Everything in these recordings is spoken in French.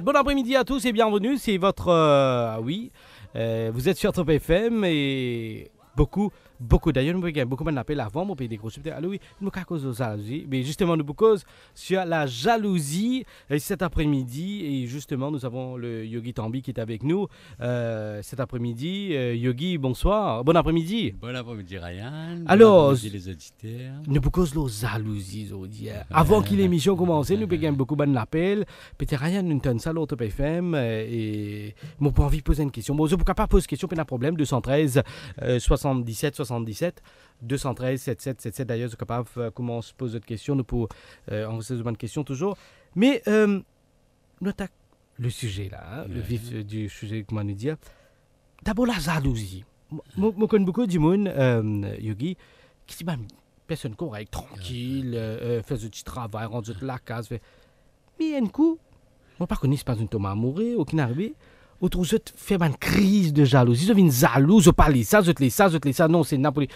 Bon après-midi à tous et bienvenue, c'est votre... Euh, ah oui, euh, vous êtes sur Top FM et beaucoup beaucoup d'ailleurs nous gagne beaucoup d'appels avant mon pays des gros subtils alors oui nous cause de jalousie mais justement nous cause sur la jalousie cet après-midi et justement nous avons le Yogi Tambi qui est avec nous euh, cet après-midi euh, Yogi bonsoir bon après-midi bon après-midi Ryan alors bon après les auditeurs nous cause la jalousie aujourd'hui avant que l'émission commence nous gagne beaucoup d'appels peut-être Ryan nous donne ça l'autre PFM euh, et moi pas envie de poser une question bon je ne pas poser question pas de problème 213 euh, 77 77 77 213 7777. D'ailleurs, sais capable comment on se pose d'autres questions. Euh, on pouvons pose de bonnes questions toujours. Mais euh, attaquons le sujet là, hein, le vif euh, du sujet comment nous dire. D'abord la jalousie. Moi, je connais beaucoup de gens, Yogi, qui dit personne correcte, tranquille, fait du petit travail, rentre de la case. Mais un coup, moi, je ne connais pas un Thomas qui aucun arrivée chose, chose fait une crise de jalousie. Je viens jaloux, je parle ça, je te laisse ça, je te laisse ça. Non, c'est Napoli.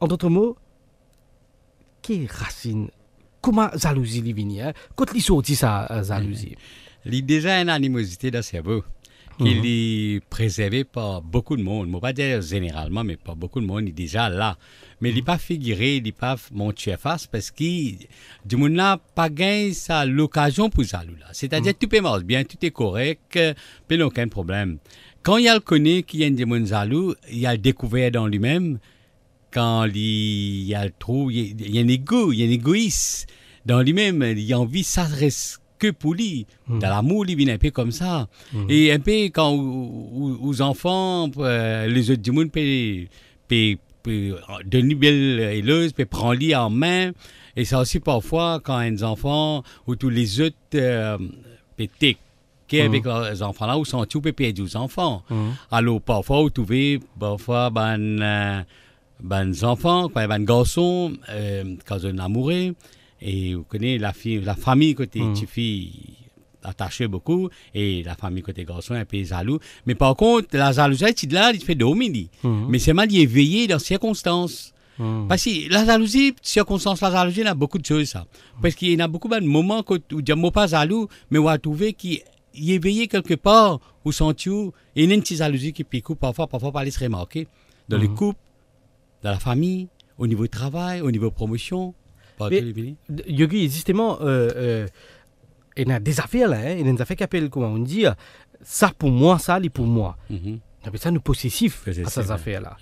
En d'autres mots, qui racine Comment jalousie vient hein? Quand il sortit sa euh, jalousie Il y a déjà une animosité dans le cerveau. Mhm. Il est préservé par beaucoup de monde. Je ne pas dire généralement, mais par beaucoup de monde, il est déjà là. Mais il n'est mhm. pas figuré, il n'est pas monté face parce que du monde n'a pas gagné sa l'occasion pour ça. C'est-à-dire mhm. tout est bien, tout est correct, euh, pas aucun problème. Quand il a le connaît qu'il y a un zalou, il a découvert dans lui-même, quand il, y a le trou, il, y a un il y a un dans lui-même, il a envie de s'adresser que pour lui. Hmm. Dans l'amour, il vient un peu comme ça. Hmm. Et un peu quand aux enfants, euh, les autres du monde peuvent devenir belles éleuses, peuvent prendre lui en main. Et ça aussi, parfois, quand les enfants ou tous les autres euh, peuvent qui avec hmm. les enfants-là, où sont tous les aux enfants. Alors, parfois, vous trouvez, parfois, ben, euh, ben, enfants, des ben, garçons, euh, quand ils sont amoureux, et vous connaissez la, la famille côté mm. tu fille attaché beaucoup et la famille côté garçon est un peu jaloux. Mais par contre, la jalousie, là, il fait domini mm. Mais c'est mal éveillé dans circonstances. Mm. Parce que la jalousie, circonstances, la jalousie, il y a beaucoup de choses. Ça. Parce qu'il y a beaucoup de moments où je ne pas jaloux, mais où a trouvé qu'il est éveillé quelque part, où tu sens, il y a une petite jalousie qui pique, parfois, parfois, pas se remarquer. Dans les le dans la famille, au niveau travail, au niveau promotion, Yogi, justement, euh, euh, il y a des affaires là, hein. il y a des affaires qui appellent, comment on dit, ça pour moi, ça, c'est pour moi. Mm-hmm. On ça nous possessif à ces hein. affaires-là.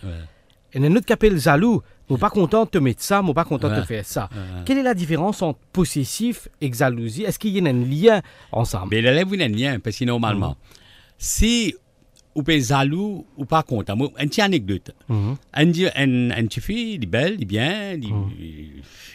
Il y en a un autre qui appelle jaloux. pas content de te mettre ça, moi pas content de faire ça. Quelle est la différence entre possessif et jalousie Est-ce qu'il y a un lien ensemble Mais là, il y a un lien, parce que normalement, mm. si peut-être zalou ou pas content. Un une petite anecdote. Mhm. Un petit fille, est belle, elle est bien, elle mhm.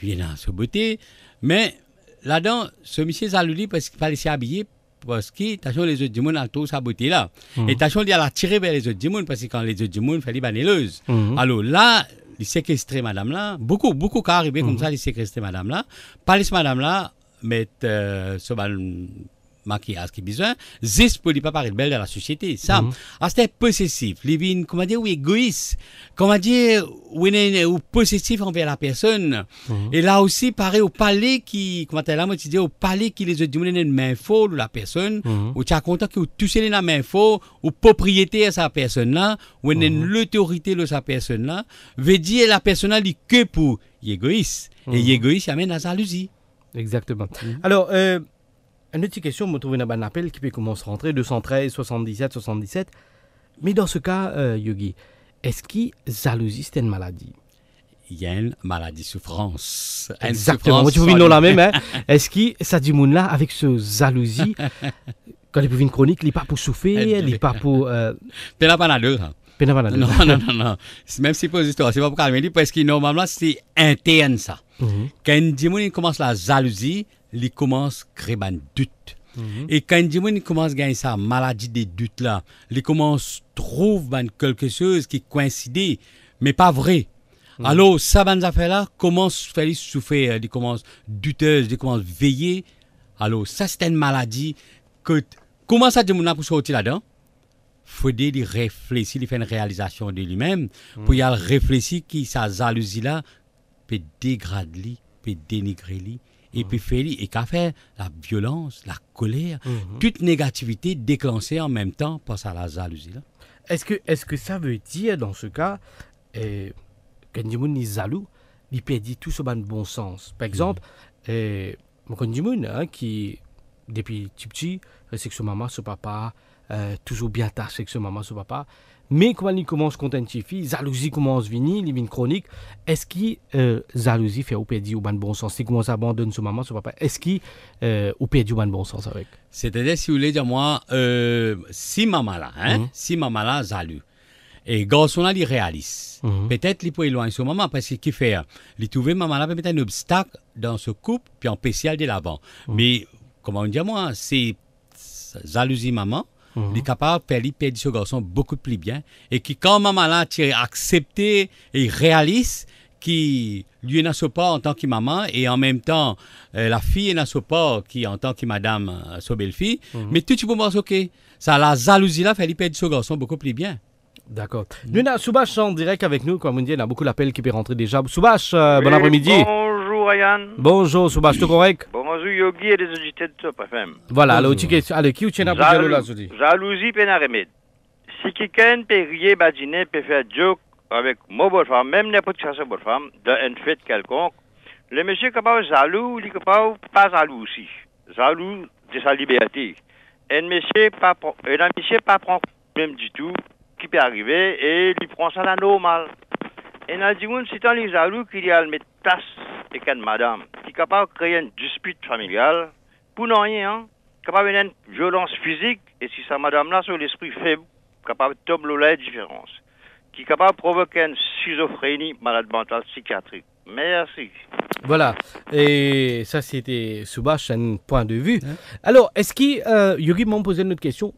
est beauté, mais là-dedans, ce monsieur zalou parce qu'il fallait s'habiller, parce que t'as les autres du monde tous sa beauté là. Mhm. Et t'as dit elle a tiré vers les autres du monde parce que quand les autres du monde fait les banéleuse. Alors là, il séquestré madame là, beaucoup beaucoup qui arrivés comme ça, il séquestré madame là, pas cette madame là mais euh, ce ballon maquillage qui besoin, juste pour lui pas paraître belle dans la société. Ça, mhm. ah, c'est possessif. Livin, comment dire, ou égoïste. Comment dire, ou, possessif envers la personne. Mhm. Et là aussi, pareil, au palais qui, comment dire, là, tu dis, au palais qui les a une main folle, la personne, mhm. ou tu as content que tu touché la main folle, ou propriété à sa personne-là, ou l'autorité de sa personne-là, veut dire la personne-là, que pour égoïste. Et égoïste amène à jalousie. Exactement. Alors, euh, une autre question, je trouve un appel qui peut commencer à rentrer 213, 77, 77. Mais dans ce cas, euh, Yogi, est-ce que jalousie c'est une maladie Il y a une maladie souffrance. Exactement, souffrance tu peux la même. Hein. Est-ce que ça dit là avec ce jalousie, quand il a une chronique, il n'est pas pour souffrir, il n'est pas pour. Euh... à là pas la maladie. Hein. Non, non, non, non. Même si pour histoire, c'est pas pour calmer lui, parce que normalement, c'est interne ça. Mm -hmm. Quand une commence la jalousie, il commence à créer des doutes Et quand il commence à gagner sa maladie des doutes là, il commence à trouver quelque chose qui coïncide, mais pas vrai. Mhm. Alors, ça, ben, affaire là, commence à faire souffrir, euh, il commence douteuse, il commence à veiller. Alors, ça, c'est une maladie que, comment ça, Djemoun, pour sortir là-dedans? faut réfléchir, il fait une réalisation de lui-même, mm. pour mhm. y réfléchir qui sa jalousie là peut dégrader, peut dénigrer lui, et puis Félix, et qu'a fait la violence, la colère, mhm. toute négativité déclenchée en même temps par à la jalousie. Est-ce que, est que ça veut dire, dans ce cas, que eh, quand zalou, est jaloux, il perdit tout ce bon sens Par mhm. exemple, eh, mon hein, qui, depuis petit, c'est que son maman, son papa, euh, toujours bien tard, c'est que son maman, son papa, mais quand il commence kontenčifi, à venir, vini, li chroniques. est chroniques. Est-ce euh, fait ou au ou ban bon sens, si à abandonner ce maman, son papa, est-ce qu'ils euh, perdent ou ban bon sens avec? C'est-à-dire, si vous voulez dire moi, euh, si maman là, hein, mhm. si maman là, Zalu et garçon là, il réalise. Mhm. Peut-être il peut éloigner son maman parce qu'il fait, hein, il trouve maman là peut-être un obstacle dans ce couple, puis en spécial de l'avant. Mhm. Mais, comment dire moi, c'est jalousie maman, il est capable de faire perdre ce garçon beaucoup plus bien et qui quand maman là accepté et réaliste qui lui n'a pas en tant que maman et en même temps euh, la fille n'a pas qui en tant que madame euh, sa belle-fille mhm. mais tout tu peux voir, ok. ça la jalousie là fait perdre ce garçon beaucoup plus bien D'accord. Mm -hmm. Nous, en direct avec nous. Comme on dit, il y a beaucoup d'appels qui peuvent rentrer déjà. Soubache, euh, bon après-midi. Bonjour Ryan. Bonjour Bonjour Yogi et les de Voilà, alors qui est Jalousie peine à remettre. Si quelqu'un peut rire, badiner, peut faire joke avec moi, bonne femme, même n'importe qui femme, quelconque, le monsieur est jaloux, il est pas jaloux aussi. Jaloux de sa liberté. Un monsieur pas, un pas même du tout, qui peut arriver et il prend ça et En al c'est moun sitan li qu'il ki li al met tas madame qui est capable de créer une dispute familial, pou nan yen an, kapab hein. une violence physique, et si sa madame la sou l'esprit feb, de toblo la qui capable provoquer une une schizophrénie malade mental psychiatrique. Merci. Voilà, et ça c'était Subash, un point de vue. Alors, est-ce que, euh, Yuri m'a posé une autre question,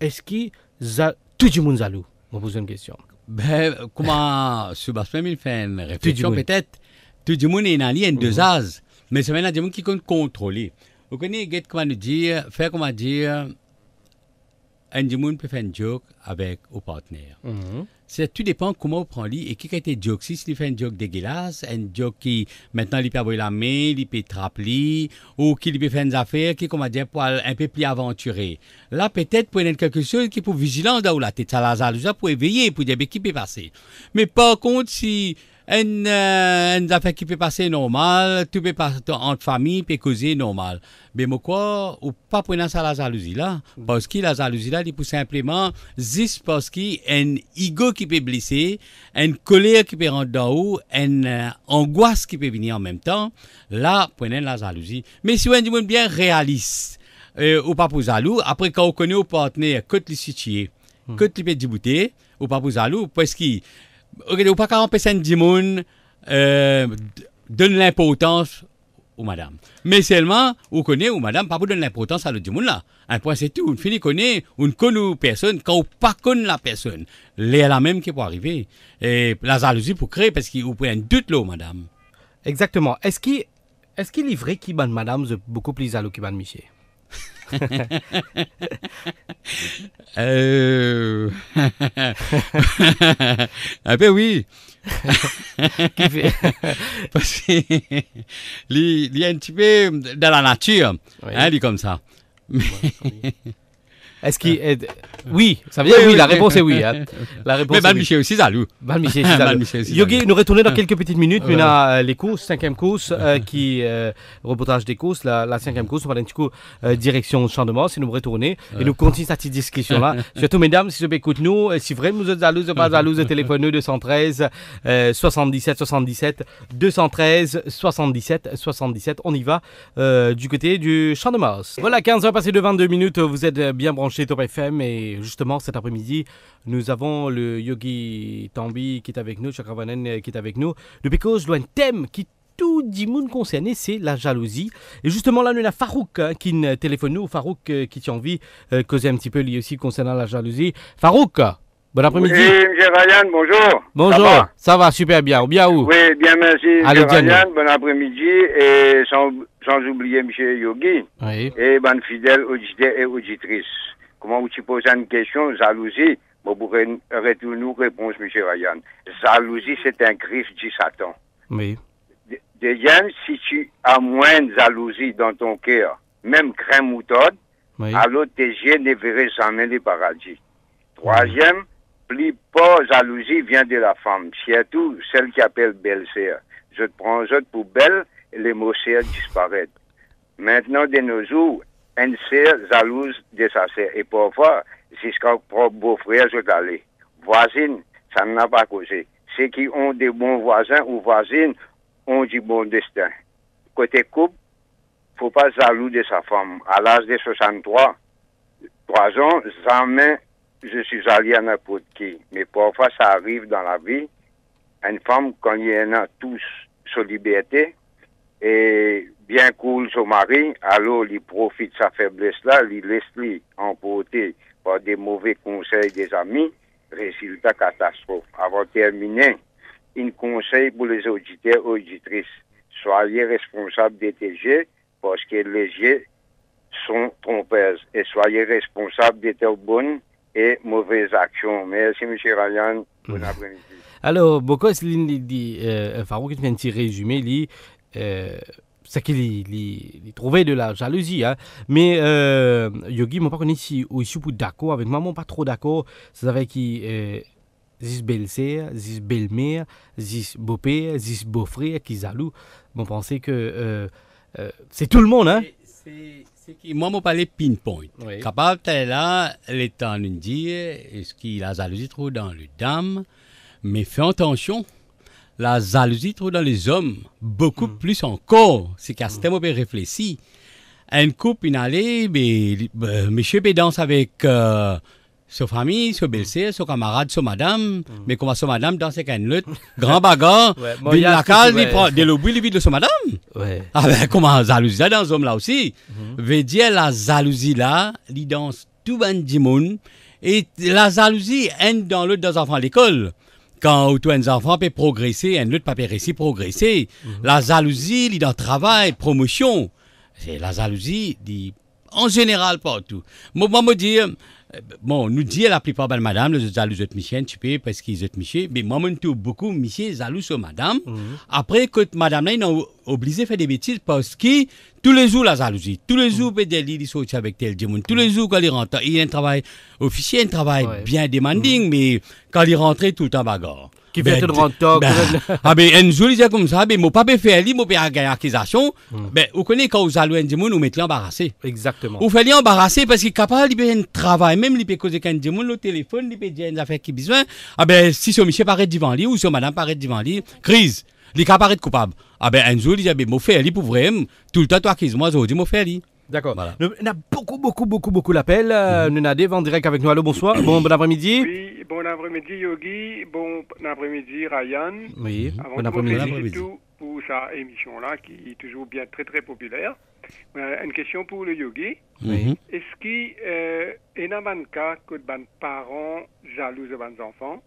est-ce que tout le monde zalou, m'a posé une question. Ben, comment Sébastien il fait une réflexion peut-être Tout le monde est en lien deux mhm. as, mais c'est maintenant monde qui compte contrôler. Vous connaissez comment dire, faire comment dire, un monde peut faire une joke avec un partenaire. Mhm. C'est tout dépend comment on prend lit et qui a été joke. Si il fait un joke dégueulasse, un joke qui, maintenant, il peut avoir la main, il peut trapper, ou qu'il peut faire des affaires qui, comment dire, pour un peu plus aventuré. Là, peut-être, pour être quelque chose qui est pour vigilant dans la tête, ça, pour éveiller, pour dire, mais ben, qui peut passer. Mais par contre, si, une euh, affaire qui peut passer normal, tout peut passer entre famille, peut causer normal. Mais moi, ne ou pas prendre ça la jalousie là, mm. parce que la jalousie là, c'est pour simplement, juste parce qu'il y a un ego qui peut blesser, une colère qui peut rentrer dans haut, une euh, angoisse qui peut venir en même temps, là, prenez la jalousie. Mais si on dit bien réaliste, euh, ou pas pour jaloux, après quand on connaît au partenaire, quand il situé, quand tu peut mm. débouter, ou pas pour jaloux, parce que ou pa pas anpesen di moun euh, donne l'importance ou madame. Mais seulement, vous connaît ou madame, pas pour donne l'importance à l'autre monde là. Un point c'est tout. On finit connaît, on connaît personne, quand on pas connaît la personne. Les la même qui peut arriver. Et la jalousie pour créer parce qu'il vous prend un doute là, madame. Exactement. Est-ce qu'il est-ce qu'il est vrai qu'il ban madame beaucoup plus jaloux qu'il ban monsieur? euh... ah oui. il un peu dans la nature, hein, comme ça. Est-ce qu'il. Euh. Est... Oui, ça veut dire oui, la réponse est oui. Hein. La réponse mais Balmiché aussi, ça, lui. Balmiché, aussi Yogi, nous retournons dans quelques petites minutes. Mais on euh, les courses, cinquième course, euh, qui. reportage des courses, la, cinquième course. On va du coup direction Champ de Mars et nous retourner. Et nous continuons cette discussion-là. Surtout, mesdames, si vous écoutez nous, si vraiment vous êtes jalouse, pas jalouse, téléphonez 213 77 77 213 77 77. On y va du côté du Champ de Mars. Voilà, 15 h passées, de 22 minutes. Vous êtes bien branchés branché Top FM et justement cet après-midi, nous avons le Yogi Tambi qui est avec nous, Chakravanen euh, qui est avec nous. Le Because un thème qui tout monde concerné, c'est la jalousie. Et justement, là, nous avons Farouk hein, qui qui téléphone nous. Farouk euh, qui tient envie de euh, causer un petit peu lui aussi concernant la jalousie. Farouk, bon après-midi. Oui, M. Ryan, bonjour. Bonjour, ça va, super bien. bien où Oui, bien merci. Allez, Ryan, bon après-midi. Et sans, sans oublier M. Yogi. Oui. Et bonne fidèle auditeur et auditrice. Comment vous posez une question, jalousie, vous pourrez nous réponse, M. Ryan. Jalousie, c'est un griffe du Satan. Oui. Deuxième, si tu as moins de jalousie dans ton cœur, même crème ou oui. alors tes yeux ne verraient jamais le paradis. Troisième, plus pas jalousie vient de la femme, surtout celle qui appelle belle-sœur. Je te prends autre pour belle, les mots disparaissent. Maintenant, de nos jours, une sœur jalouse de sa sœur et parfois jusqu'au propre beau-frère allé. Voisine, ça n'a pas causé. Ceux qui ont des bons voisins ou voisines ont du bon destin. Côté couple, faut pas jaloux de sa femme. À l'âge de 63, 3 ans, jamais je suis allé à n'importe qui. Mais parfois, ça arrive dans la vie. Une femme, quand il y en a tous, sur liberté, et bien cool son mari, alors il profite de sa faiblesse là, il laisse lui emporter par des mauvais conseils des amis, résultat catastrophe. Avant de terminer, un conseil pour les auditeurs et auditrices. Soyez responsables des TG parce que les TG sont trompeuses. et soyez responsables des bonnes et mauvaises actions. Merci M. Ryan. Bon mm. après-midi. Alors, beaucoup euh, de dit, euh, un petit résumé, dit, c'est qu'il trouvait de la jalousie. Hein. Mais euh, Yogi, moi, pas Avec si je suis d'accord avec maman, pas trop d'accord. C'est avec qui. Euh, zis belle-sœur, zis belle-mère, zis beau-père, zis beau-frère qui jaloux. Je pensais que euh, euh, c'est tout le monde, hein? C'est qui, moi, je parle pinpoint. Oui. Capable, t'es là, l'état temps nous dire, est-ce qu'il a jalousie trop dans le dame, mais fais attention la jalousie trouve dans les hommes beaucoup hmm. plus encore. C'est qu'à ce moment réfléchi. Un couple, il allait, mais, mais euh, monsieur danse avec euh, sa famille, son hmm. belle-sœur, son camarade, sa madame. Hmm. Mais comment son madame danse avec un autre grand bagarre, ouais, bon, il la cale, il prend de il vit de sa madame. Ouais. Ah ben, comment jalousie dans les hommes là aussi. Veut dire la jalousie là, il danse tout le monde. Et la jalousie, est dans l'autre, dans enfants à l'école quand auto les enfants peut progresser, un autre peut réussir progresser. Mhm. La jalousie, il dans travail, promotion. C'est la jalousie, dit en général partout. Moi, moi, dire, bon, nous dit la plupart, des ben, madame, les autres michien, tu peux, parce qu'ils sont michien, mais moi, je trouve beaucoup michien, jaloux sur madame. Mhm. Après, que madame, là, ils ont obligé de faire des bêtises parce que tous les jours, la jalousie, tous les jours, Pédéli, il sortit avec tel diamant, tous les jours, quand ils rentrent, il y a un travail officiel, un travail bien demanding, mhm. mais quand ils rentrent, tout le en bagarre qui fait ben, tout le ben, ah ben, un jour, il dit comme ça, Mais ben, moi, pas faire li, moi, pas faire accusation. Hmm. Ben, vous connaissez quand vous allez un dimanche, vous mettez embarrassé. Exactement. Vous faites embarrassé parce qu'il est capable, de faire un travail, même, il peut causer qu'un démon, le téléphone, il peut dire une affaire qui besoin. Ah ben, si ce monsieur paraît devant lui, ou si madame paraît devant lui, crise. Il est capable de coupable. Ah ben, un jour, il dit, ben, moi, faire li pour vrai, tout le temps, toi, crise moi, je moi, faire li. D'accord. Voilà. On a beaucoup, beaucoup, beaucoup, beaucoup l'appel. Nous des en direct avec nous. Allô, bonsoir. Bon, après-midi. Oui, bon après-midi, Yogi. Bon après-midi, Ryan. Oui, bon après-midi. tout pour sa émission-là, qui est toujours bien très, très populaire. Euh, une question pour le Yogi. Mhm. Est-ce qu'il euh, y a un cas que les parents jaloux de leurs enfants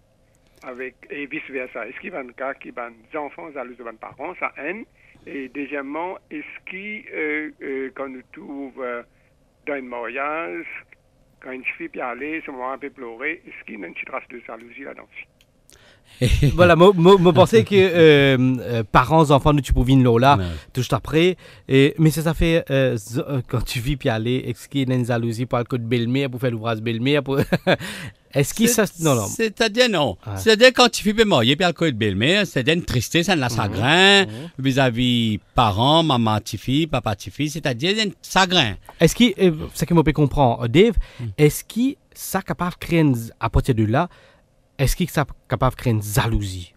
et vice-versa Est-ce qu'il y a un cas que les enfants jaloux de leurs parents, ça haine et deuxièmement, est-ce qui, euh, euh, quand nous trouve euh, dans une mariage, quand une fille peut aller, se moment un peu pleurer, est-ce qu'il y a une petite trace de jalousie là-dedans? voilà, je pensais que euh, euh parents, enfants tu venir Lola, ouais. tout après. Et, mais ça, ça fait euh, euh, quand tu vis puis aller, est-ce qu'il y a une jalousie pour pour faire l'ouvrage de pour... Est-ce que ça. Non, non. C'est-à-dire, non. C'est-à-dire, quand tu fais a puis le Belmé, c'est-à-dire une tristesse, un chagrin vis-à-vis parents, maman, petit papa, petit c'est-à-dire un chagrin. Est-ce que, ce que moi, peux comprendre, Dave, hmm. est-ce que ça capable de créer à partir de là est-ce qu'il est capable de créer une jalousie?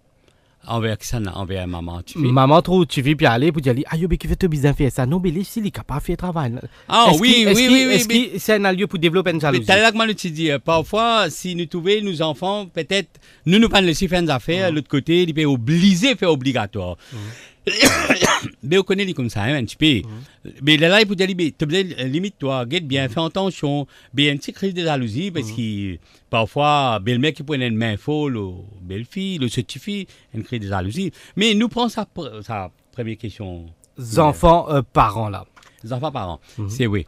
Envers qui ça, envers maman, Maman, tu vis, puis aller, pour dire, ah, mais qui fait tout bien faire ça? Non, mais filles, s'il est capable de faire travail. Ah, oui, oui, oui, Est-ce que c'est un lieu pour développer une jalousie? Hein. parfois, si nous trouvons nos enfants, peut-être, nous, nous prenons le faire des affaires, mm. l'autre côté, il peut obliger faire obligatoire. Mm on vous les comme ça hein, un petit peu. Mhm. Mais là, il faut dire, tu limite-toi, guette bien, fais attention. a une petite crise de jalousie, parce mhm. que parfois, le mec qui prend une main folle, belle fille, le fille une crise de jalousie. Mais nous prenons sa, sa première question. enfants, euh, parents, là. Les enfants, parents, mhm. c'est oui.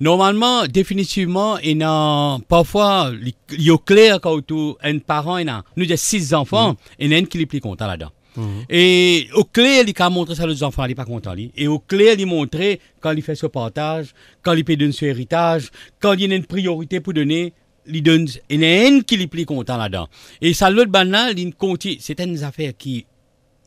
Normalement, définitivement, il y a parfois, il y a clair un parent, il y a, nous, il y a six enfants, et il y en a un qui est plus content là-dedans. Mhm. Et au clé, il a montré ça aux enfants, il n'est pas contente. Et au clé, il a montré quand il fait ce partage, quand il donner ce héritage, quand il y a une priorité pour donner, il donne, il y a une qui est plus content là-dedans. Et ça, l'autre banal, il continue. C'est une affaire qui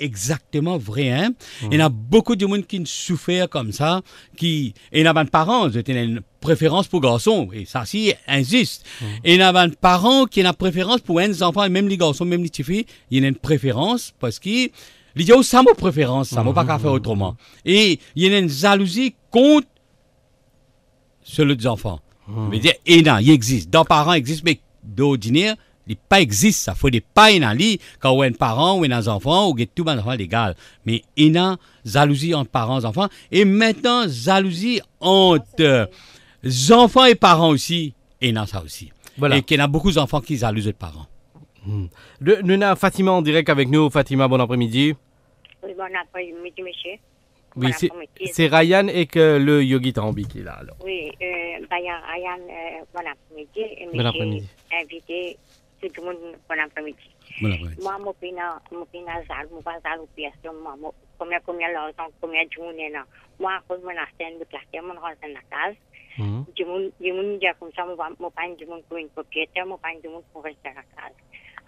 exactement vrai. Hein? Mmh. Il y en a beaucoup de monde qui souffrent comme ça, qui, il y en a des parents parents, ont une préférence pour garçons, et ça si, injuste. Mmh. Il y en a des parents qui ont une préférence pour un enfant, même les garçons, même les filles, il y a une préférence parce qu'ils y a ça préférence, ça ne pas qu'à faire autrement. Et il y a une jalousie contre celui des enfants. Mais mmh. dire, et là il existe. Dans parents existe, mais d'ordinaire, il pas existe ça faut des pas en li quand on a un parent ou un enfant ou tout est enfant légal mais il y a jalousie entre parents et enfants et maintenant jalousie entre enfants et parents aussi et dans ça aussi voilà. et qu'il y a beaucoup d'enfants qui jalousent les parents hmm. nous avons Fatima en direct avec nous Fatima bon après-midi oui bon après-midi monsieur oui, c'est Ryan et que le yogi Tambi qui est là. Oui, euh, Ryan, euh, bon après-midi. Bon après-midi. tout le monde bon après-midi. Bon après-midi. Moi, mon pina, mon pina zal, mon pas zal, ou pièce, moi, mon, combien, combien l'argent, combien de journées, non. Moi, quand mon arsène de classe, mon arsène la case. Je mon, je mon, je comme ça, mon, mon pan, je mon, pour une propriétaire, mon pan, je mon, pour rester à la case.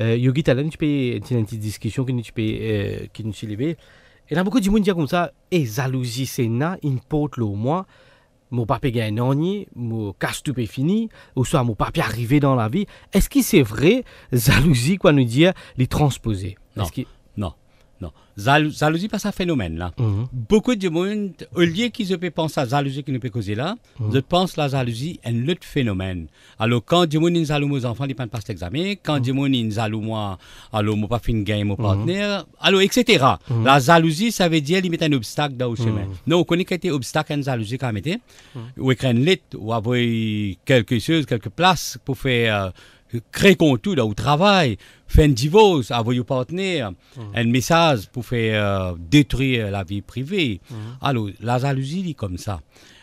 Euh, Yogi Talent tu peux une petite discussion que tu peux qui nous euh, il et là beaucoup de monde dit comme ça et eh, jalousie c'est na importe le moi mon papa gagne ni mon casse tout est fini ou soit mon papier arrivé dans la vie est-ce que c'est vrai jalousie quoi nous dire les transposer non non non. jalousie, pas un phénomène là. Mhm. Beaucoup de monde, au lieu qu'ils pensent à la jalousie qui nous peut causer là, mm-hmm. la jalousie est un autre phénomène. Alors, quand du monde, ils allons aux enfants, ils ne passent pas l'examen. Quand mhm. du monde, ils moi, alors, moi, pas fin gain, mon mhm. partenaire. Alors, etc. La jalousie, ça veut dire, qu'ils mettent un obstacle dans le chemin. Non, on connaît qu'il y a obstacle à la jalousie qu'on mettait. Ou écrire une lettre, ou avoir quelque chose, quelque place pour faire. Euh, un là au travail, faire un divorce, avoir un partenaire, mmh. un message pour faire euh, détruire euh, la vie privée. Mmh. Alors, la jalousie, dit comme ça.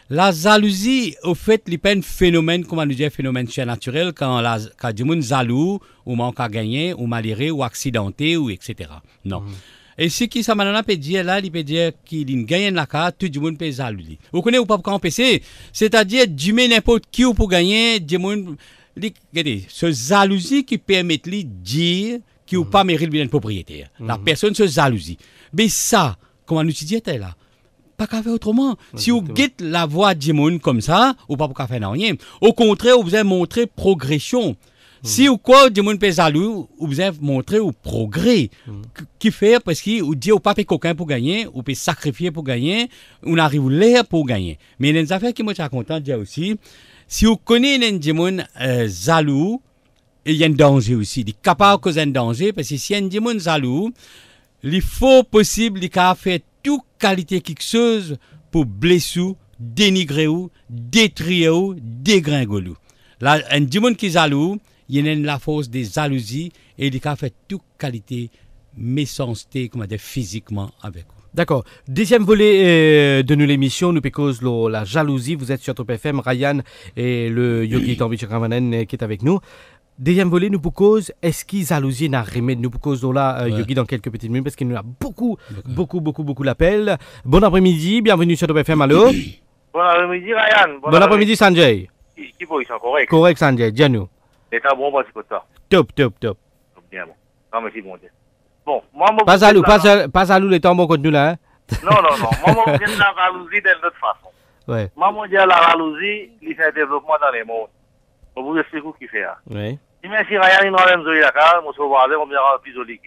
La jalousie, au fait, il pas un phénomène, comment on dit, un phénomène naturel quand, la, quand du jaloux, ou manque à gagner, ou maléré ou accidenté, ou etc. Non. Mmh. Et ce qui ça peut dire là, il peut dire qu'il gagne la carte, tout le monde peut Vous connaissez ou pas quand PC, c'est-à-dire du n'importe qui pour gagner, du monde ce regardez, jalousie qui permet lui dire qu'il ne pas mérité mhm. bien de propriétaire. La mhm. personne se jalousie. Mais ça, comment nous disait-elle là pas qu'à faire autrement. Si vous guette la voix de comme ça, ou pas pour faire rien. Au contraire, vous avez montré progression. Mhm. Si vous quoi du monde peut jaloux, vous avez montrer au progrès. Qui fait parce que vous dites pas faire coquin pour gagner, ou peut sacrifier pour gagner, on arrive l'air pour gagner. Mais il y a des affaires qui me content aussi, si vous connaissez un gens euh, jaloux, il y a un danger aussi. Il est capable de causer un danger parce que si un gens jaloux, il faut possible qu'il faire toute qualité quelque chose pour blesser, dénigrer ou détruire ou dégringoler. Là, un démon qui est jaloux, il y a la force des jalousies et il a fait toute qualité méchanceté comme on dit, physiquement avec vous. D'accord. Deuxième volet euh, de nous l'émission, nous cause la jalousie. Vous êtes sur Top FM, Ryan et le Yogi Tambichakravanen euh, qui est avec nous. Deuxième volet, nous cause est-ce qu'ils jalousie n'a Nous cause là, euh, Yogi, dans quelques petites minutes, parce qu'il nous a beaucoup, beaucoup, beaucoup, beaucoup l'appel. Bon après-midi, bienvenue sur Top FM, allô Bon après-midi, Ryan. Bon, après-midi, Sanjay. Qui, qui ils sont corrects Correct, Sanjay, dis-nous. C'est un bon, c'est Top, top, top. Bien, bon. Non, mais bon, Dieu. Passe moi, je... Pas à nous, les temps, mon nous là. Hein. Non, non, non. Moi, je veux dire la jalousie d'une autre façon. Moi, je veux dire la jalousie, il fait un développement dans les mondes. Donc, c'est vous qui faites hein. ça. Oui. Si je veux faire un business, je veux arriver, mon voisin, il va me dire un peu plus d'origine.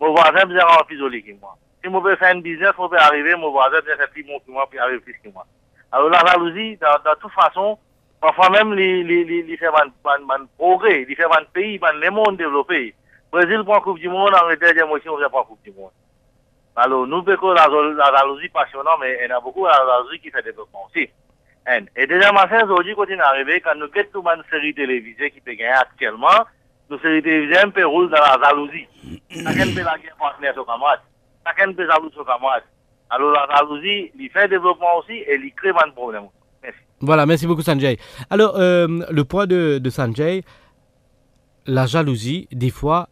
Mon voisin, il va me dire plus joli que moi. Si je veux faire un business, je veux arriver, mon voisin, il va arriver plus moi. Alors, la jalousie, de toute façon, parfois même les différents progrès, différents pays, les mondes développés. Brésil prend Coupe du Monde, en réalité, aussi, on vient prendre Coupe du Monde. Alors, nous, que la, jalousie passionnante, mais il y a beaucoup de jalousie qui fait développement aussi. Et déjà, ma sœur, aujourd'hui, quand on est arrivé, quand nous avons une série télévisée qui peut gagner actuellement, nos séries télévisées, peu rouler dans la jalousie. Chacun peut la guerre partenaire son camarade. Chacun peut jalouser au camarade. Alors, la jalousie, il fait développement aussi et il crée un problème. Merci. Voilà, merci beaucoup, Sanjay. Alors, euh, le point de Sanjay, la jalousie, des fois,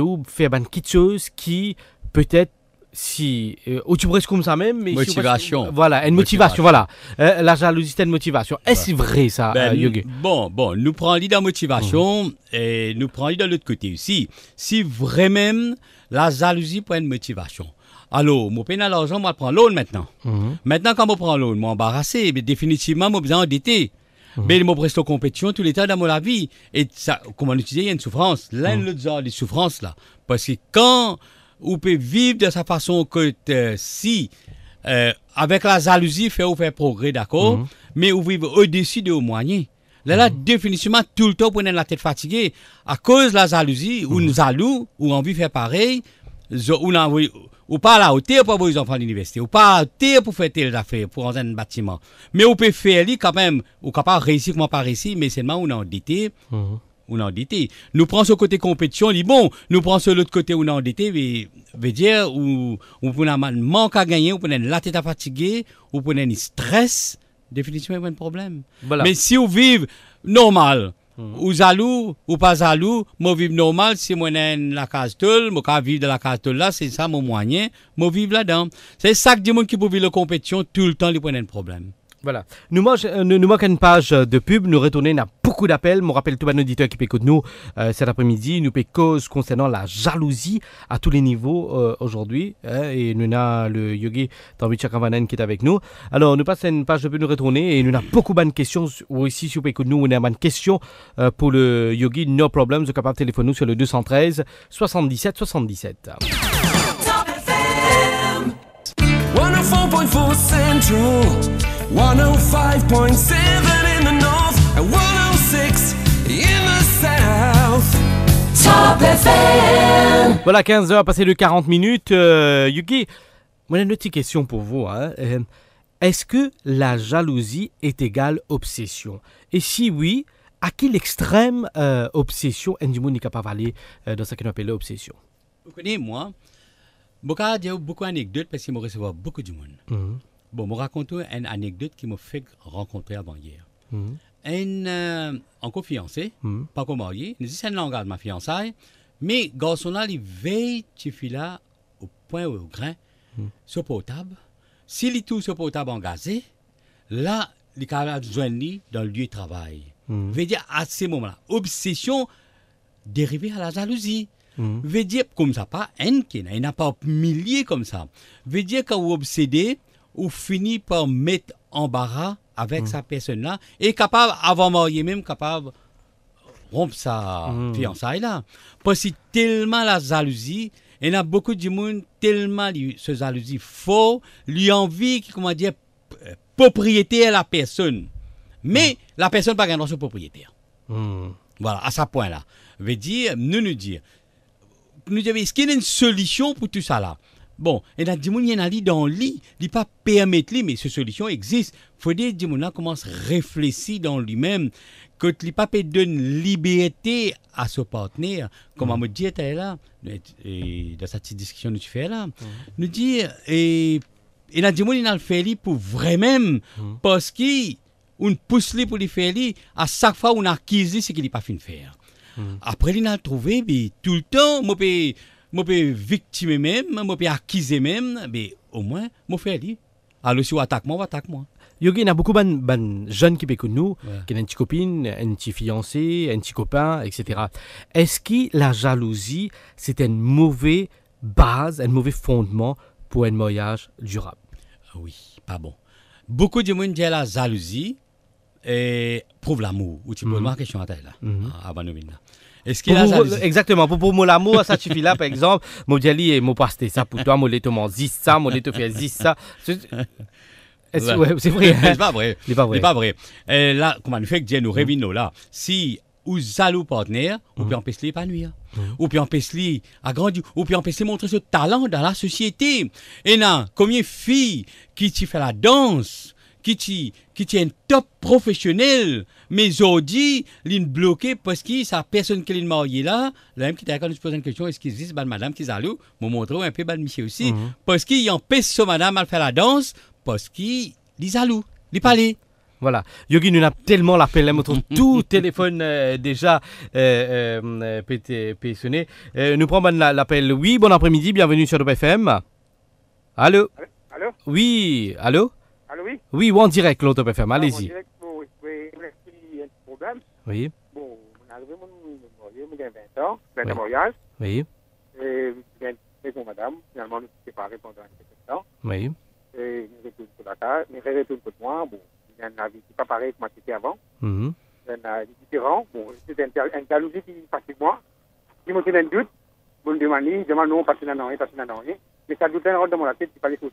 ou fait ben quelque chose qui peut-être si euh, ou oh, tu presque comme ça même mais motivation voilà une motivation, voilà euh, la jalousie c'est une motivation est-ce vrai ça ben, euh, Yogi bon bon nous prenons l'idée de la motivation et nous prenons l'idée de l'autre côté aussi si vraiment la jalousie pour une motivation alors, mon pénal à l'argent, moi, prends l'aune maintenant. Mhm. Maintenant, quand je prends l'aune, je m'embarrasser, mais définitivement, je besoin d'été. Mhm. Mais le mot presto compétition, tout l'état dans mon avis. Et ça, comment l'utiliser, il y a une souffrance. Là, le mhm. l'autre genre, les souffrances, là. Parce que quand on peut vivre de sa façon que euh, si, euh, avec la jalousie, fait ou fait progrès, d'accord, mhm. mais on vit au-dessus de nos moyens. Là, définitivement, tout le temps, on a la tête fatiguée. À cause de la jalousie, ou nous jaloux, ou envie de faire pareil, ou pas ou pa la ou te pou les enfants à l'université, ou pas te pour fêter les affaire pour un bâtiment. Mais on peut faire li quand même, ou capable réussir comme pas réussir, mais seulement on a endetté. Mhm. On a endetté. Nous prenons ce côté compétition, dit bon, nous prenons sur l'autre côté on a endetté, veut, dire ou ou un manque à gagner, ou pour la tête à fatiguer, ou pour un stress, définitivement de problème. Mais si on vit normal, ou Zalou, ou pas Zalou, je vivre normal, c'est dans la castole, tout, mon vivre dans la castole là, c'est ça mon moyen, je vivre là-dedans. C'est ça que dit monde qui peut vivre la compétition, tout le temps, il prend un problème. Voilà. Nous, mange, euh, nous manque une page euh, de pub. Nous retournons a beaucoup d'appels. Mon rappelle tout un auditeur qui écoute nous euh, cet après-midi. Nous paye cause concernant la jalousie à tous les niveaux aujourd'hui. Hein, et nous avons le yogi Tambi qui est avec nous. Alors, nous passons à une page de pub. Nous retourner et nous avons beaucoup de questions. Ou ici, si vous nous, on a une question pour le yogi. No problem. Vous êtes capable de téléphoner sur le 213 77 77. Top FM. Voilà, 15 heures passées de 40 minutes. Euh, Yuki, moi j'ai une petite question pour vous. Hein. Euh, est-ce que la jalousie est égale obsession Et si oui, à quelle extrême euh, obsession Ndimou capable d'aller euh, dans ce qu'on appelle obsession. Vous connaissez moi, beaucoup d'anecdotes parce que je recevoir beaucoup de monde. Mhm. Bon, me raconter une anecdote qui m'a fait rencontrer avant-hier. Une -hmm. Un euh, fiancé, hmm. pas encore marié, il dit ma fiançaille, mais garçon là, il veille tu au point au grain, mm sur potable. S'il est tout sur potable en gazé, là, il a besoin dans le lieu de travail. Hmm. Veut dire à ce moment là obsession dérivée à la jalousie. Hmm. Veut dire comme ça, pas un qui n'a pas milliers comme ça. Veut dire vous vous obsédé ou finit par mettre en avec mm. sa personne-là, et capable, avant marié même, capable rompre sa mm. fiançaille-là. Parce que tellement la jalousie, et il a beaucoup de monde tellement lui, ce jalousie faux, lui envie, comment dire, euh, propriété à la personne. Mais mm. la personne pas gagner son propriétaire. Voilà, à ce point-là. Veut dire, nous nous dire, nous dire, est-ce qu'il y a une solution pour tout ça là Bon, et la Dimoun y en a dans lit, il pas permettre mais ces solutions existent. Faut dire gens commence à réfléchir dans lui-même que il pas donne liberté à son partenaire, comme on me dit là, dans cette discussion que tu fais là, mm. nous dit et et là il a le fait pour vrai même mm. parce qu'il on pousse pour le faire à chaque fois on acquis ce qu'il n'est pas fini de faire. Mm. Après, il a trouvé, mais tout le temps, moi, ben, je peux victime même, je peux acquiser même, mais au moins, je fais dit, Alors si on attaque moi, on attaque moi. Yogi, il y a beaucoup de jeunes qui comme nous, qui ont des copines, copine, un petit fiancé, un petit copain, etc. Est-ce que la jalousie, c'est une mauvaise base, un mauvais fondement pour un mariage durable? Ah oui, pas bon. Beaucoup de monde disent la jalousie, et eh, prouve l'amour ou tu peux mm la question à taille là mhm. avant ah, est-ce qu'il a ça exactement pour pour moi l'amour ça suffit là par exemple mon diali et mon pasté ça pour toi mon lait mon zis ça mon lait fait zis ça c'est vrai c'est hein. pas vrai c'est pas vrai pas vrai et eh, là comment fait que Dieu nous mhm. revenons là si vous allez au partenaire, ou mhm. peut empêcher l'épanouir ou peut empêcher agrandir, ou peut empêcher montrer ce talent dans la société. Et là, combien de filles qui tu fais la danse, qui est qui un top professionnel, mais aujourd'hui, il est bloqué parce qu'il n'y a personne qui est marié là, la même qui t'a quand je pose une question, est-ce qu'ils disent, madame, qu'ils Je me montrer un peu, ben, monsieur aussi, mhm. parce qu'il empêche ce madame à faire la danse, parce qu'ils allou, ils parlent. Voilà. Yogi, nous avons tellement l'appel, tout téléphone euh, déjà euh, euh, euh nous prenons l'appel. Oui, bon après-midi, bienvenue sur le Allô? Allô? Oui, allô? Allô, oui Oui, ou en direct, Claude FM, ah, allez-y. oui, oui, problème. Oui. Bon, on arrive, on est 20 ans, 20 à Montréal. Oui. Et je viens maison madame, finalement, nous sommes séparés pendant quelques temps. Oui. Et je retourne pour la table, je retourne pour moi, bon, il y a un avis qui n'est pas pareil que moi c'était avant. Mm-hmm. Il y a un avis différent, bon, c'est un jalousie qui passe moi. Il me fait un doute, me demande, je demande, non, parce que non, parce que non, mais ça doute un rôle dans mon tête, c'est pas les choses.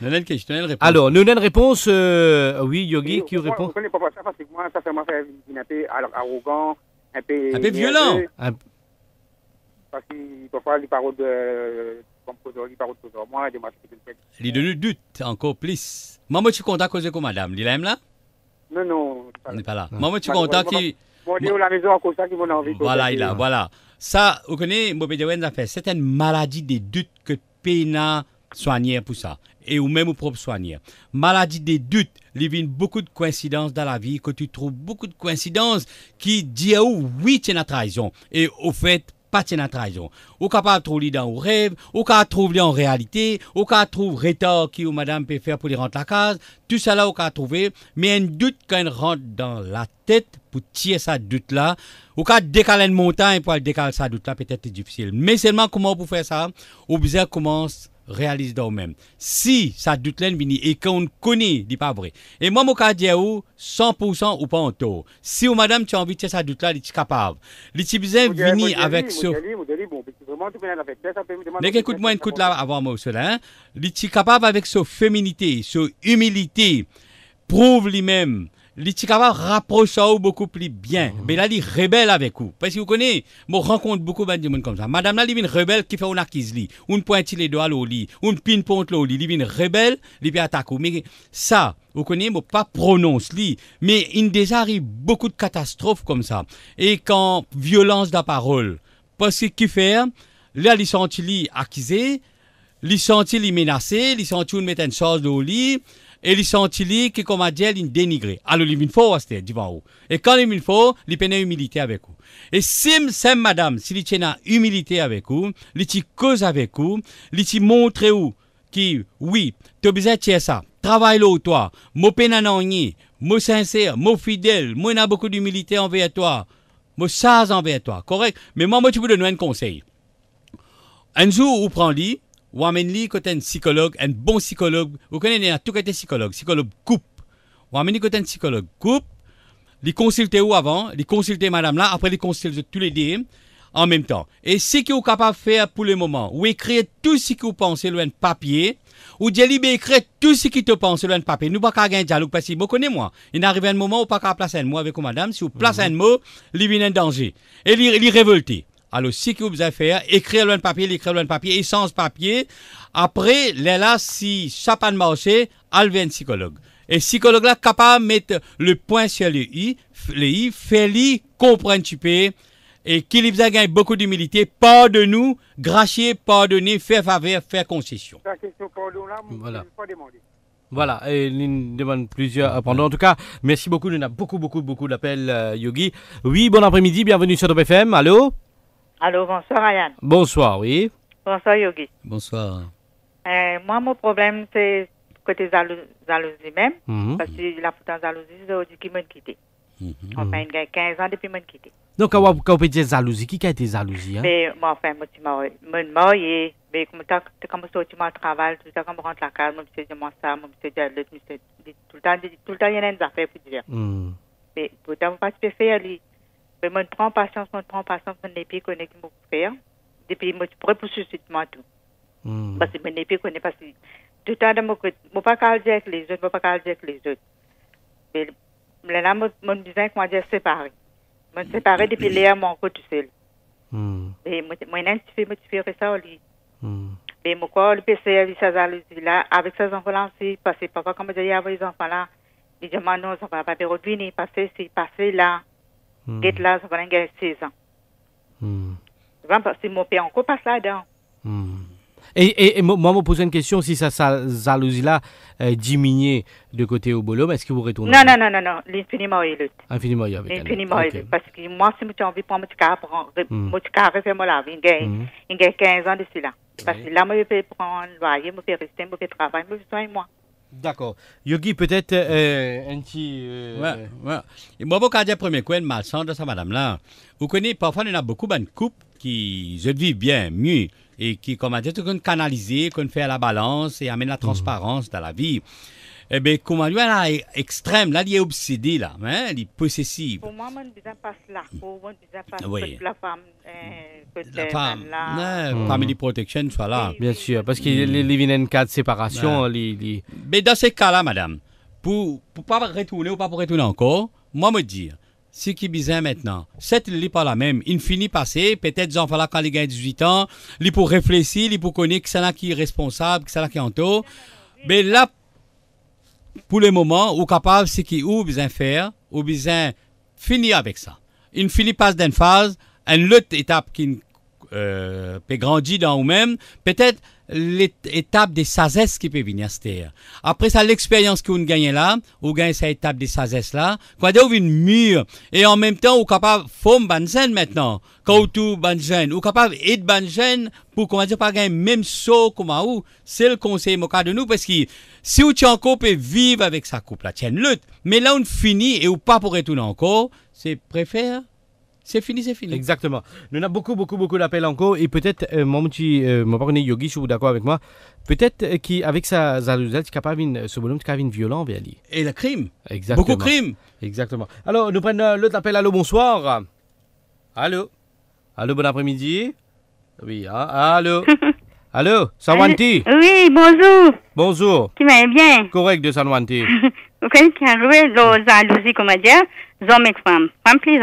Lionel Kesh, réponse. Alors, Lionel, réponse. Ah oui, Yogi, qui répond Je ne pas ça parce que moi, ça fait moi faire un peu arrogant, un peu. Un peu violent. Un... Parce peut pas les paroles de. Composer, les paroles de moi, de ma une tête. Il est devenu doute encore plus. Maman, tu comptes à cause de quoi, madame Il aime là Non, non. On n'est pas là. Maman, tu comptes à qui la maison à cause de Voilà, il a, voilà. Ça, vous connaissez, Mobé Dewen a fait certaines maladies des doutes que Pena soignait pour ça et ou même au propre soigner. Maladie des doutes, il y a beaucoup de coïncidences dans la vie, que tu trouves beaucoup de coïncidences qui disent ou oui, c'est la trahison. Et au fait, pas une la trahison. Ou capable de trouver dans vos rêve, ou capable trouver en réalité, ou capable de trouver retard qui ou madame peut faire pour les rentrer la case. Tout cela ou capable trouver. Mais un doute quand rentre dans la tête pour tirer sa doute là. Ou capable décaler une montagne pour décaler sa doute là, peut-être difficile. Mais seulement comment pour faire ça? bien commence réalise deux même. Si ça doute l'ennemi et qu'on connaît, dit pas vrai. Et moi, mon cas 100% ou pas en taux. Si ou madame, tu as envie de ça doute là, tu es capable. besoin venir avec ce. Mais écoute-moi, écoute là avant moi hein. Tu capable avec ce féminité, ce humilité. Prouve lui-même li tikava rapproche ou beaucoup plus bien. Mhm. Mais là, li rebelle avec vous. Parce que vous connaissez, moi, rencontre beaucoup de gens comme ça. Madame là, li une rebelle qui fait une acquise li. Une pointe les doigts au lit. Une pin pointe au lit. Li une rebelle, il attaque. Mais ça, vous connaissez, moi, pas prononce li. Mais il y déjà beaucoup de catastrophes comme ça. Et quand violence de la parole, parce que qui fait, là, ils sont acquisés, ils sont menacés, ils sont une mettre une chose au ils sont Chili qui comme il dénigré. Alors il faut rester devant Et quand il faut, il peuvent humilité avec vous. Et si c'est madame, si ils humilité avec vous, ils cause avec vous, il montrent vous qui oui, tu besoin de ça. Travaille le toi, mo penanani, mo sincère, mo fidèle, moi n'a beaucoup d'humilité envers toi. Moi sage envers toi, correct. Mais moi, moi, tu peux donner un conseil. Un jour, ou prends-le, oamenii că un psychologue, un bon tout Ou că ne psychologue, psychologue psychologue psicolog cup. Oamenii că un psychologue coupe, les consulte ou avant, les consulte madame là, après les consulte tous les deux en même temps. Et ce qui vous capable de faire pour le moment, ou écrire tout ce que vous pensez sur un papier, ou dire ben, écrire tout ce qui te pense sur un papier. Nous pas gagner un dialogue parce que vous connaissez moi. Il arrive un moment où pas placer un mot avec madame, si vous placez un mhm. mot, il vient un danger. Et il est révolté. Alors, si que vous avez fait, écrire le papier, écrire le papier, essence papier. Après, là, si ça pas de marché, allez un psychologue. Et psychologue là, capable de mettre le point sur le i, le i, fait l'i, comprendre tu peux. Et qu'il vous a gagné beaucoup d'humilité, pardonne-nous, gracier, pardonner, faire faveur, faire concession. Voilà. Voilà, et il demande plusieurs pendant. En tout cas, merci beaucoup. Nous avons beaucoup, beaucoup, beaucoup d'appels, euh, Yogi. Oui, bon après-midi, bienvenue sur Top FM. Allô? Allô, bonsoir Ryan. Bonsoir, oui. Bonsoir Yogi. Bonsoir. Euh, moi, mon problème, c'est côté jalousie même, mm -hmm. parce que la foutre en jalousie, c'est aujourd'hui qui m'a quitté. Mm -hmm. Enfin, il y a 15 ans depuis que je quitté. Donc, quand vous peut dire jalousie, qui a été jalousie? Hein? Mais, ben, moi, enfin, moi, je suis marié, mais comme je tu as commencé au travail, tout le temps, quand je rentre à la case, je me dis, moi, ça, je me dis, tout le temps, tout le temps, il y a des affaires pour dire. Mais, mhm. ben, pourtant, vous ne pouvez pas faire, lui. Moi, je prends patience, moi, je prends patience, mon épée connaît qui mon frère. Depuis, moi, je pourrais tout. Parce que mon épée pas si. Tout le temps, je ne pas les je ne pas les Mais là, séparé. Je me séparé depuis l'air, mon seul. Et moi, je suis fait ça, lui. Mais mon corps, le PC, avec là, avec ses enfants aussi, parce que comme je les enfants là, il va pas parce que là. Get hmm. là, ça va 16 ans. si mon père encore passe là-dedans. Hmm. Et, et, et, moi, me poser une question si ça, ça là euh, diminuer de côté au boulot, est-ce que vous retournez Non, non, non, non, non, l'infiniment est l'autre. Infiniment est L'infiniment Parce que moi, si j'ai envie de prendre mon petit vais faire hmm. mon il y a 15 ans de là. Parce que là, je vais prendre le loyer, je vais rester, je vais travailler, je besoin soigner, moi. D'accord. Yogi, peut-être euh, euh, un petit. Euh... Ouais, ouais. Et moi, quand dire premier coin, malsain de sa madame là. Vous connaissez, parfois, il y a beaucoup de couples qui se vivent bien, mieux, et qui, comme à dire, qui canalisent, qui font la balance et amène la mhm. transparence dans la vie. Eh bien, comment lui, là, est extrême. Là, il est obsédé, là. Hein? Il est possessif. Pour moi, je ne pas là. Pour moi, je ne pas la femme. Euh, la femme. La mm. family protection, voilà. Bien sûr, parce qu'il les dans un cas de séparation. Les, les... Mais dans ces cas-là, madame, pour ne pas retourner ou pas pour retourner encore, moi, me dire, ce qui est bizarre maintenant, cette n'est pas la même. Il finit passer, peut-être en va là, quand il a 18 ans, il pour réfléchir, il pour connaître que c'est là qui est responsable, que c'est là qui est en taux. Mais là, pour le moment, ou capable ce qui ou besoin faire, ou besoin finir avec ça. Une finit passe d'une phase, une autre étape qui euh, peut grandir dans nous même peut-être l'étape des sagesse qui peut venir à cette terre. Après ça, l'expérience que vous gagnez là, vous gagnez cette étape des sagesse là, quand vous une mûre, et en même temps, vous est capable de former banzen maintenant, quand vous banzen, vous capable d'aider banzen pour, comment dire, pas gagner même saut comme vous, c'est le conseil moka de nous, parce que si vous en encore, peut vivre avec sa couple là, tiens, lutte. Mais là, on finit et ou pas pour retourner encore, c'est préfère c'est fini, c'est fini. Exactement. Nous avons beaucoup, beaucoup, beaucoup d'appels encore. Et peut-être, euh, mon petit, euh, mon partenaire Yogi, je suis d'accord avec moi, peut-être euh, qu'avec sa Zalouzel, tu capable de bonhomme, une violent, bien Et le crime. Exactement. Beaucoup de crime. Exactement. Alors, nous prenons l'autre appel. Allô, bonsoir. Allô. Allô, bon après-midi. Oui, hein. allô. allô, Sanwanti. Oui, bonjour. Bonjour. Tu m'aimes bien. Correct de Sanwanti. Vous connaissez qui a joué aux jalousies, comment dire, hommes et femmes. Femmes plus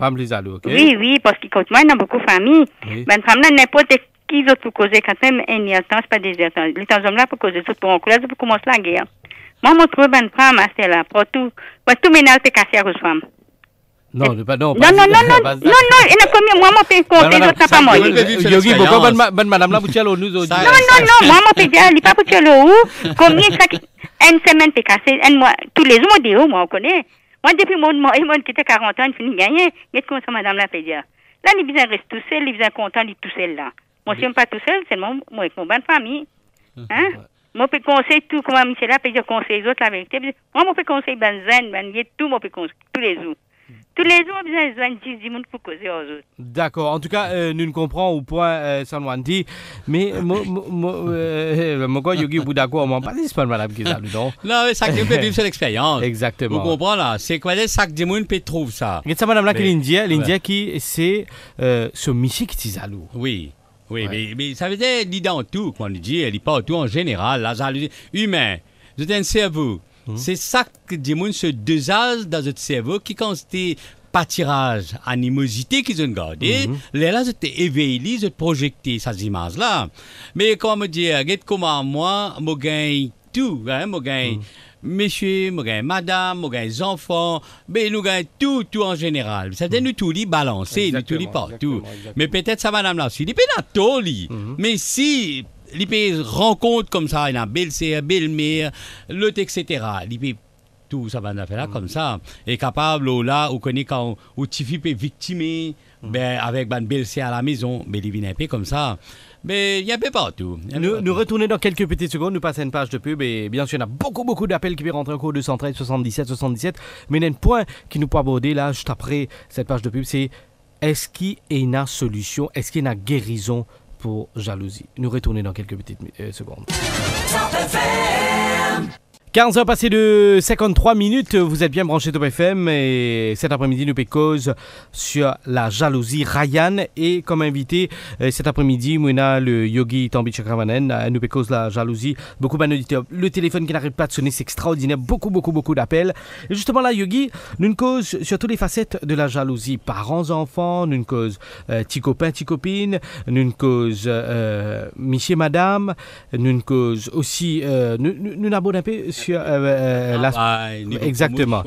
oui, oui, parce qu'il moi il y a beaucoup de familles. Oui. Ben, femme, n'importe qui pour causer quand même, il n'y a pas Les temps là pour causer tout, pour pour commencer la guerre. Moi, je trouve femme, hein, là, pour tout, pour tout ménage, c'est cassé à Non, non, non, non, non, non, non, non, moi non, non, pas pourquoi madame là, vous non, nous aujourd'hui? Non, non, non, moi non, non, pas non, non, non, une semaine mois, tous les jours, non, oh, moi on connaît. Moi, depuis mon monde, mon qui était 40 ans, je finis gagner. Il est ça madame la pédia. Là, les restent reste tout les il vient content, il tout seul là. Moi, suis suis pas tout seul, c'est moi, avec mon bonne famille. Hum, hein? Moi, je peux conseiller tout, comme monsieur là, puis je conseille les autres la vérité. Moi, je peux conseiller il est tout, je peux conseiller tous les jours. Tous les jours, on a besoin de 10 minutes pour causer aux autres. D'accord. En tout cas, euh, nous ne comprenons au point euh, San dit. Mais moi, euh, Yogi d'accord, on m'en parle pas madame qui s'allume. Non, mais ça, qui peut vivre cette expérience. Exactement. Vous comprenez là C'est quoi les sacs de monde peut trouver ça Et ça, madame là, qui l'Indien, l'Indien qui, c'est euh, ce Michi qui s'allume. Oui. Oui, mais, mais, ça veut dire, dit dans tout, qu'on dit, elle dit pas tout en général, la humain. C'est un cerveau. Mhm. C'est ça que dit monde, se âges dans notre cerveau qui, quand c'était tirage, animosité qu'ils ont gardé, mm -hmm. là, c'était éveillé, ils ont projeté ces images-là. Mais comme dire, euh, comment moi, je gagne tout, hein, je gagne mm. monsieur, je gagne madame, je gagne les enfants, mais nous gagne tout, tout en général. Ça veut dire, mhm. nous tout les balancer, nous tout les partout. Mais peut-être ça, madame là, aussi, il est mhm. mais si, L'IP rencontre comme ça, il y a Belser, Belmire, Lot, etc. L'IP, tout ça va faire là comme ça, est capable, là, ou connaît quand, ou est peut ben, avec ben à la maison, mais il un peu comme ça. Mais il y a pas tout. partout. nous, retournons dans quelques petites secondes, nous passons une page de pub et bien sûr, il y a beaucoup, beaucoup d'appels qui peuvent rentrer en cours 213, 77, 77. Mais il y a un point qui nous peut aborder là, juste après cette page de pub, c'est est-ce qu'il y a une solution, est-ce qu'il y a une guérison pour Jalousie. Nous retournons dans quelques petites euh, secondes. 15 h passé de 53 minutes, vous êtes bien branché Top FM et cet après-midi nous pécose sur la jalousie Ryan et comme invité euh, cet après-midi Mouina le yogi Tambi Chakravanen euh, nous pécose la jalousie, beaucoup d'auditeurs, le téléphone qui n'arrive pas de sonner c'est extraordinaire, beaucoup beaucoup beaucoup d'appels et justement là yogi nous cause sur toutes les facettes de la jalousie, parents, enfants, nous cause euh, copain, copains, copine, copines, nous cause euh, monsieur, madame, nous cause aussi, euh, nous, nous, pas... Euh, euh, ah, exactement.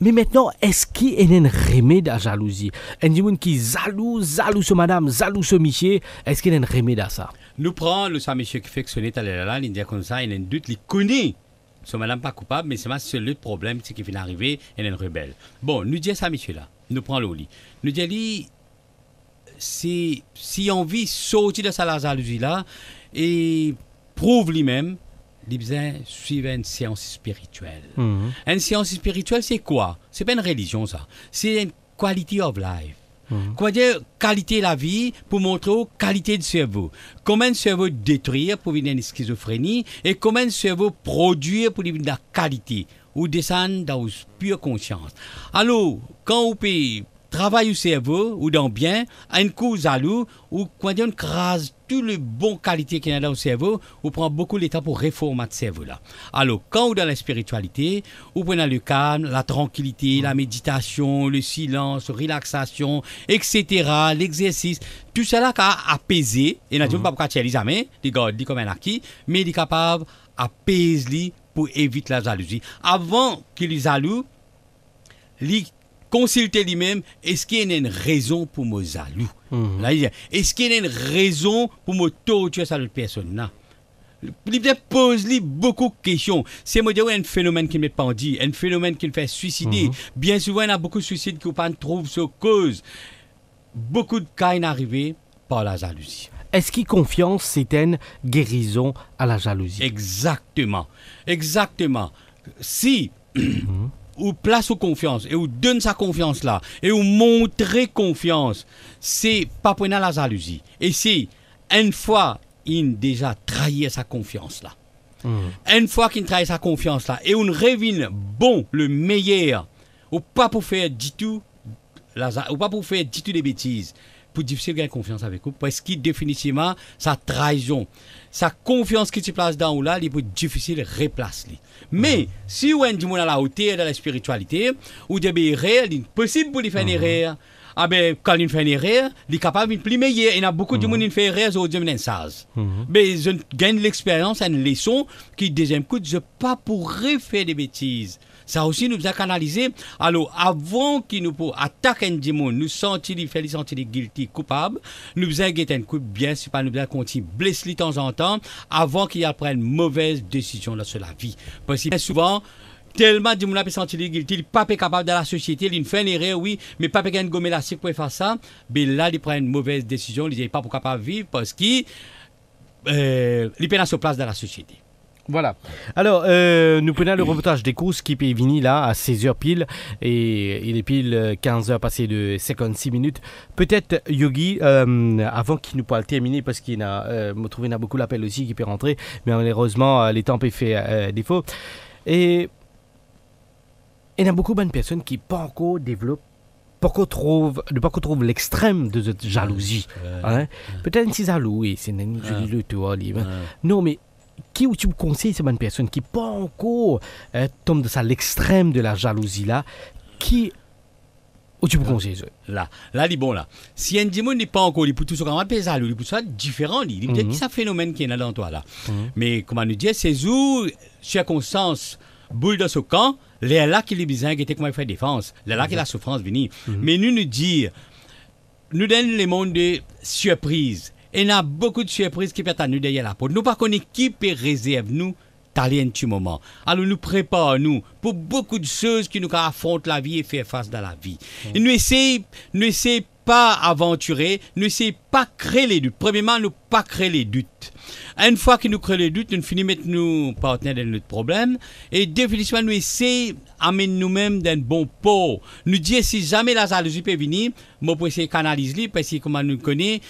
Mais maintenant, est-ce qu'il y a un remède à la jalousie Un monde qui jaloux, jaloux ce madame, jaloux ce monsieur, est-ce qu'il y a un remède à ça Nous prenons le monsieur qui fait que ce n'est pas là, il dit comme ça, il a un doute, il connaît. Ce madame pas coupable, mais c'est le problème, c'est qu'il vient d'arriver, y a une rebelle. Bon, nous disons ça monsieur là, nous prenons le lit. Nous disons, si, si on vit sortir de sa jalousie là, et prouve lui-même, Libzin suivent une science spirituelle. Mhm. Une science spirituelle, c'est quoi C'est pas une religion, ça. C'est une quality of life. Mhm. Quoi dire qualité de la vie pour montrer aux qualité du cerveau. Comment le cerveau détruire pour à une schizophrénie et comment le cerveau produire pour venir de la qualité ou descendre dans une pure conscience. Alors, quand vous peut travaille au cerveau ou dans bien, à une cause à l'eau, ou quand on crase tout le bon qualité qu'il y a dans le cerveau, ou prend beaucoup de temps pour réformer le cerveau là. Alors, quand on est dans la spiritualité, on prend le calme, la tranquillité, mm. la méditation, le silence, la relaxation, etc., l'exercice, tout cela qui a apaisé, et naturellement, mm. pas pour jamais, les dit comme un acquis, mais il est capable d'apaiser pour éviter la jalousie. Avant que les jaloux, consulter lui-même, est-ce qu'il y a une raison pour me jaloux mhm. Est-ce qu'il y a une raison pour me torturer cette personne-là il pose lui beaucoup de questions. C'est moi dire un phénomène qui ne pas dit, un phénomène qui me fait suicider. Mhm. Bien souvent, il y a beaucoup de suicides qui ne trouvent sa cause. Beaucoup de cas arrivés par la jalousie. Est-ce qu'il confiance c'est une guérison à la jalousie Exactement. Exactement. Si mhm ou place aux confiance et ou donne sa confiance là et ou montrer confiance, c'est pas pour la jalousie. Et c'est une fois il déjà trahi sa confiance là. Hmm. Une fois qu'il trahit sa confiance là et on révine bon, le meilleur, ou pas pour faire du tout, la, ou pas pour faire du tout des bêtises pour difficile gagner confiance avec vous parce que définitivement sa trahison sa confiance qui se place dans ou là il peut difficile replacer mais mhm. si du monde à la hauteur de la spiritualité ou des ben, réel possible pour lui faire une mhm. erreur ah ben, quand il fait une erreur, il est capable de plus meilleur. Il y a beaucoup de mhm. monde qui fait erreur, aujourd'hui, sages Mais ben, je gagne l'expérience, une leçon qui, deuxième coup, je pas pour refaire des bêtises. Ça aussi nous a canalisé. Alors, avant qu'il nous pour attaquer un nous sentir qu'il sentir guilty, coupable, nous a guetté une coup, bien, sûr, pas nous a continué blesser de temps en temps, avant qu'il prenne une mauvaise décision dans la vie. Parce que souvent, tellement du monde sentir senti guilty, il pas capable de la société, il fait une oui, mais pas capable de gommer la pour faire ça, mais là, il prend une mauvaise décision, il n'est pas capable de vivre parce qu'il, euh, il peine sa place dans la société. Voilà. Alors, euh, nous prenons le reportage des courses qui est venu là à 16h pile et il est pile 15h euh, passé de 56 minutes. Peut-être, Yogi, euh, avant qu'il nous parle terminer, parce qu'il a, trouvé, il a beaucoup l'appel aussi qui peut rentrer, mais malheureusement, les temps fait défaut. Et il y a beaucoup de bonnes personnes qui pas encore développent trouve trouve l'extrême de cette jalousie hein. peut-être si jaloux c'est le non mais qui tu me conseilles, c'est une personne qui pas encore euh, tombe dans l'extrême de la jalousie là, qui ou tu me ah. conseilles Là, là, dit bon là. Si un démon n'est pas encore, il peut tout ce qu'on ça, il peut ça différent, il peut être ça mhm. phénomène qui est là dans toi là. Mm -hmm. Mais comment nous dire, c'est où circonstance boule dans ce camp, les là qu'il est besoin qui était comment faire défense, les là que la souffrance venir. Mhm. Mais nous nous dire, nous donne les mondes de surprise. Et y a beaucoup de surprises qui à nous derrière la porte. Nous ne connaissons pas qui peut réserver nous talent du moment. Alors nous préparons nous pour beaucoup de choses qui nous affrontent la vie et faire face dans la vie. nous essayons, nous essayons pas aventurer, nous essayons pas créer les doutes. Premièrement, nous pas créer les doutes. Une fois que nous créons les doutes, nous finissons par nous partenaires dans notre problème. Et définitivement, nous essayons d'amener nous-mêmes dans un bon pot. Nous disons si jamais la jalousie peut venir, nous pouvons essayer de canaliser, parce que comme nous connaissons,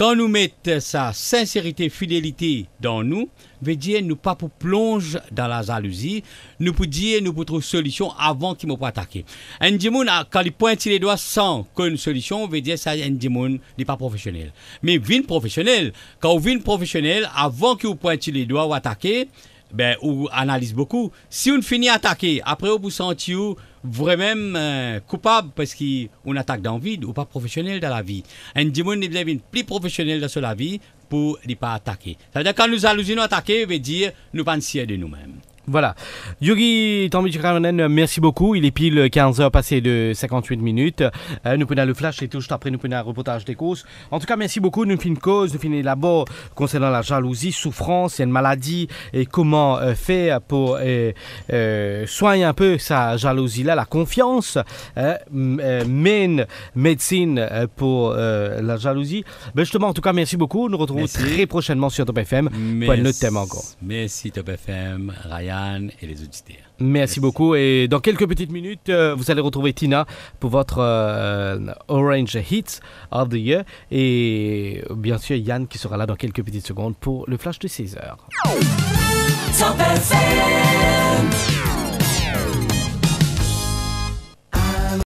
quand nous mettons sa sincérité, fidélité dans nous, veut dire nous pas pour plonger dans la jalousie, nous pour dire nous pour trouver solution avant qu'il ne pas attaquer. Un démon quand il pointe les doigts sans qu'une solution, veut dire ça un n'est pas professionnel. Mais ville professionnel, quand vous vin professionnel avant qu'il ne pointe les doigts ou attaquer, ben, ou analyse beaucoup. Si on finit attaqué, après on vous sentit vraiment euh, coupable parce qu'on attaque dans le vide ou pas professionnel dans la vie. Un dimanche, ne devient plus professionnel dans la vie pour ne pas attaquer. cest à dire quand nous allons nous attaquer, veut dire nous penser de nous-mêmes. Voilà. Yogi merci beaucoup. Il est pile 15h passé de 58 minutes. Euh, nous prenons le flash et tout juste après nous prenons un reportage des courses En tout cas, merci beaucoup. Nous finissons une cause, nous finissons d'abord concernant la jalousie, souffrance, une maladie et comment euh, faire pour euh, soigner un peu sa jalousie-là, la confiance. main médecine pour la jalousie. Mais ben, justement, en tout cas, merci beaucoup. Nous retrouvons très prochainement sur Top FM pour un autre thème encore. Merci Top FM, Ryan et les auditeurs. Merci, beaucoup. Et dans quelques petites minutes, euh, vous allez retrouver Tina pour votre euh, Orange Hits of the Year. Et bien sûr, Yann qui sera là dans quelques petites secondes pour le flash de 16 heures.